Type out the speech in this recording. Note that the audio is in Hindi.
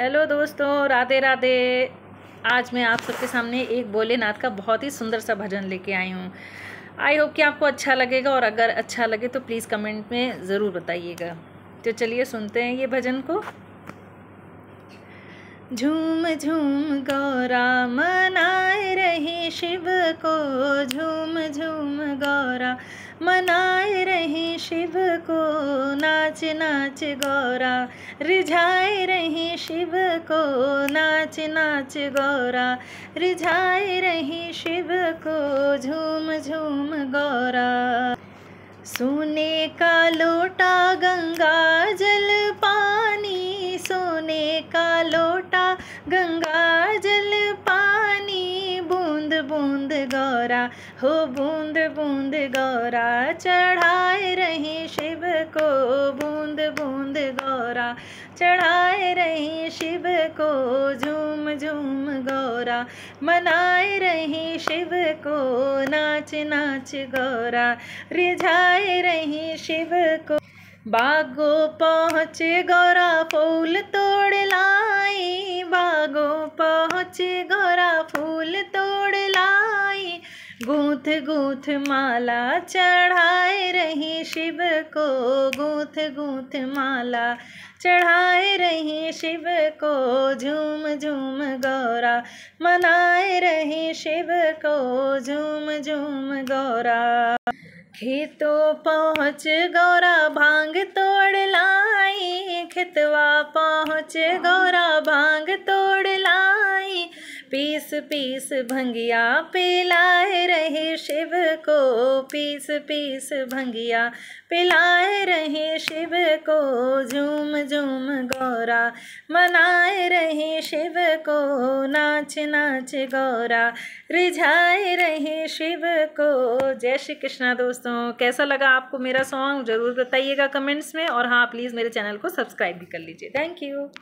हेलो दोस्तों राधे राधे आज मैं आप सबके सामने एक भोलेनाथ का बहुत ही सुंदर सा भजन लेके आई हूँ आई होप कि आपको अच्छा लगेगा और अगर अच्छा लगे तो प्लीज़ कमेंट में ज़रूर बताइएगा तो चलिए सुनते हैं ये भजन को झूम झूम गौरा मनाए रहे शिव को झूम झूम गौरा मनाए रहे शिव को नाच नाच गौरा रिझाए रही शिव को नाच नाच गौरा रिझाए रही शिव को झूम झूम गौरा सोने का लोटा गंगा जल पानी सोने का लोटा गंगा जल पानी बूंद बूंद गौरा हो बूंद बूंद गौरा चढ़ाए रही को बूंद बूंद गौरा चढ़ाए रही शिव को झूम झूम गौरा मनाए रही शिव को नाच नाच गौरा रिझाए रही शिव को बागो पहुँच गौरा फूल तोड़ लाई बागो पहुँच गौरा फूल तोड़ लाई गूंथ गूंथ माला चढ़ाए रही शिव को गूंथ गूंथ माला चढ़ाए रहे शिव को झूम झूम गौरा मनाए रहे शिव को झूम झूम गौरा खेतों पहुँच गौरा भांग तोड़ लाई खितवा पहुँच गौरा भांग पीस पीस भंगिया पिलाए रहे शिव को पीस पीस भंगिया पिलाए रहे शिव को झूम झूम गौरा मनाए रहे शिव को नाच नाच गौरा रिझाए रहे शिव को जय श्री कृष्णा दोस्तों कैसा लगा आपको मेरा सॉन्ग ज़रूर बताइएगा कमेंट्स में और हाँ प्लीज़ मेरे चैनल को सब्सक्राइब भी कर लीजिए थैंक यू